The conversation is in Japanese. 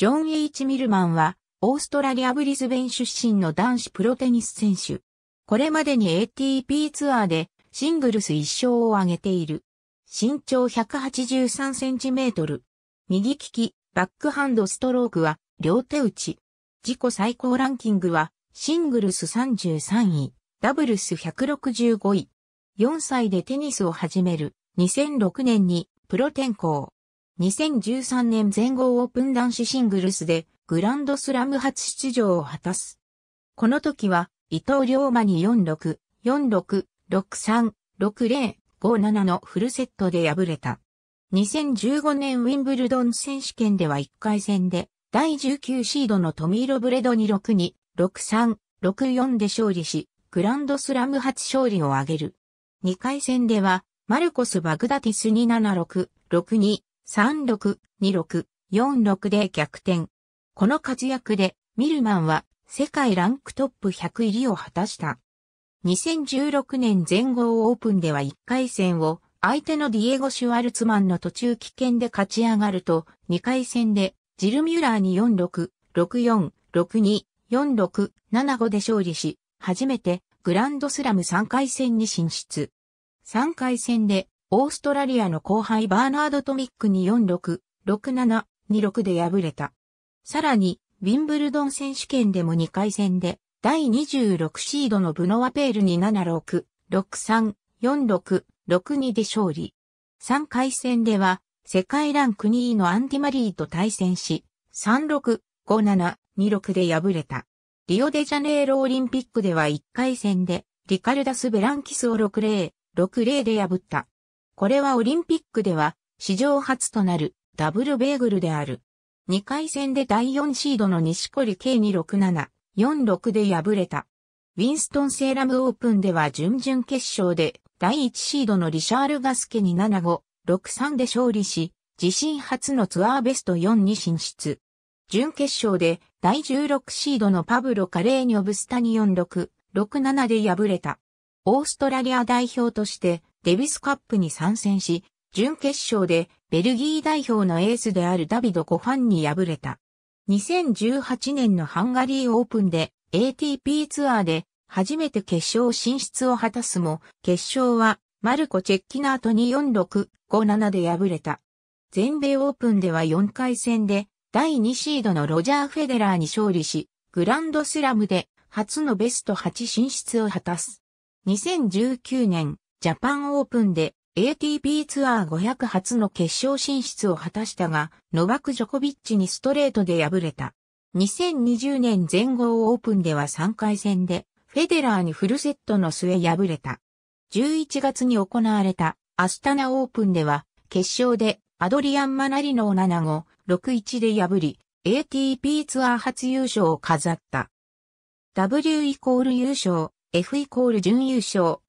ジョン・ H・ ミルマンは、オーストラリア・ブリスベン出身の男子プロテニス選手。これまでに ATP ツアーでシングルス1勝を挙げている。身長183センチメートル。右利き、バックハンドストロークは両手打ち。自己最高ランキングはシングルス33位、ダブルス165位。4歳でテニスを始める2006年にプロ転向。2013年全豪オープン男子シングルスでグランドスラム初出場を果たす。この時は伊藤龍馬に46、46、63、60、57のフルセットで敗れた。2015年ウィンブルドン選手権では1回戦で第19シードのトミー・ロブレドに6に63、64で勝利し、グランドスラム初勝利を挙げる。2回戦では、マルコス・バグダティスに76、62、362646で逆転。この活躍でミルマンは世界ランクトップ100入りを果たした。2016年全豪オープンでは1回戦を相手のディエゴ・シュワルツマンの途中棄権で勝ち上がると2回戦でジル・ミュラーに46、64、62、46、75で勝利し、初めてグランドスラム3回戦に進出。3回戦でオーストラリアの後輩バーナード・トミックに46、67、26で敗れた。さらに、ウィンブルドン選手権でも2回戦で、第26シードのブノワペールに76、63、46、62で勝利。3回戦では、世界ランク2位のアンディマリーと対戦し、36、57、26で敗れた。リオデジャネイロオリンピックでは1回戦で、リカルダス・ベランキスを6-0、6-0で破った。これはオリンピックでは史上初となるダブルベーグルである。2回戦で第4シードの西堀 K に67、46で敗れた。ウィンストンセーラムオープンでは準々決勝で第1シードのリシャール・ガスケに75、63で勝利し、自身初のツアーベスト4に進出。準決勝で第16シードのパブロ・カレーニョブスタに46、67で敗れた。オーストラリア代表としてデビスカップに参戦し、準決勝でベルギー代表のエースであるダビド・ゴファンに敗れた。2018年のハンガリーオープンで ATP ツアーで初めて決勝進出を果たすも、決勝はマルコ・チェッキナートに4-6、5-7で敗れた。全米オープンでは4回戦で第2シードのロジャー・フェデラーに勝利し、グランドスラムで初のベスト8進出を果たす。2019年ジャパンオープンで ATP ツアー500初の決勝進出を果たしたが、ノバク・ジョコビッチにストレートで敗れた。2020年全豪オープンでは3回戦で、フェデラーにフルセットの末敗れた。11月に行われたアスタナオープンでは、決勝でアドリアン・マナリノを7 5 6-1で破り、ATP ツアー初優勝を飾った。W イコール優勝、F イコール準優勝、